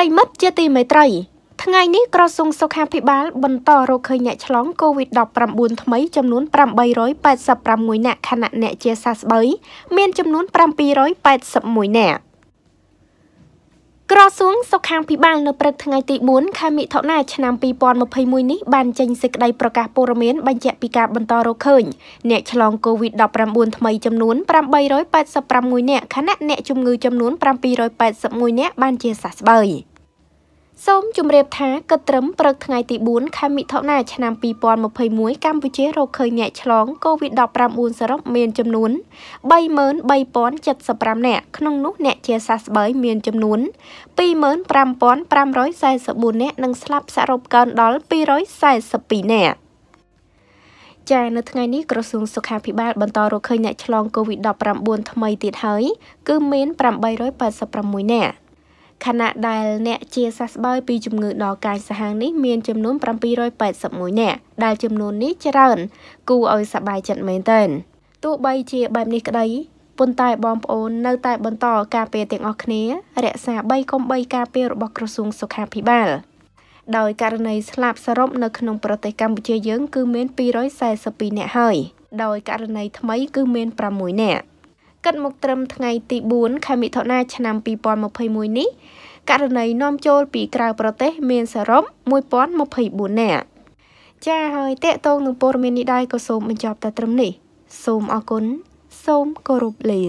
រិមិត្តជាទីមេត្រីថ្ងៃនេះក្រសួងសុខាភិបាលបន្តរកឃើញអ្នកឆ្លង COVID-19 ថ្មីចំនួន886នាក់ខណៈអ្នកជាសះស្បើយមានចំនួន781នាក់ក្រសួងសុខាភិបាលនៅព្រឹកថ្ងៃទី4ខែមិថុនាឆ្នាំ2021នេះបានចេញសេចក្តីប្រកាសព័ត៌មានបញ្ជាក់ពីការបន្តរកឃើញអ្នកឆ្លង COVID-19 ថ្មីចំនួន886នាក់ខណៈអ្នកជំងឺចំនួន781នាក់បានជាសះស្បើយ។សូមជម្រាបថាគិតត្រឹមព្រឹកថ្ងៃទី4ខែមិថុនាឆ្នាំ2021កម្ពុជារកឃើញអ្នកឆ្លង COVID-19 សរុបមានចំនួន33075នាក់ក្នុងនោះអ្នក ជាសះស្បើយមានចំនួន25544នាក់និងស្លាប់សរុបកើនដល់242នាក់ចានៅថ្ងៃនេះក្រសួងសុខាភិបាលបន្តរកឃើញអ្នកឆ្លង COVID-19 ថ្មីទៀតហើយគឺមាន886នាក់ខណៈដែលអ្នកជាសះស្បើយពីជំងឺដល់កាយសាហាវនេះ មានចំនួន781នាក់ដែលចំនួននេះច្រើនគួរឲ្យសប្បាយចិត្តមែនទែនទោះបីជាបែបនេះក្តីប៉ុន្តែបងប្អូននៅ តែបន្តការពារទាំងអស់គ្នា រក្សា3កុំ3ការពាររបស់ក្រសួងសុខាភិបាលដោយករណីស្លាប់សរុបនៅក្នុងប្រទេសកម្ពុជាយើង គឺមាន242អ្នកហើយ ដោយករណីថ្មីគឺមាន6អ្នកគិតមកត្រឹមថ្ងៃ ទី4ខែមិថុនាឆ្នាំ2021នេះករណីនាំចូលពីក្រៅប្រទេស មានសរុប1024នាក់ចាហើយតេតងនឹងព័ត៌មាននេះដែរក៏សូមបញ្ចប់តែត្រឹមនេះ សូមអរគុណសូមគោរពលា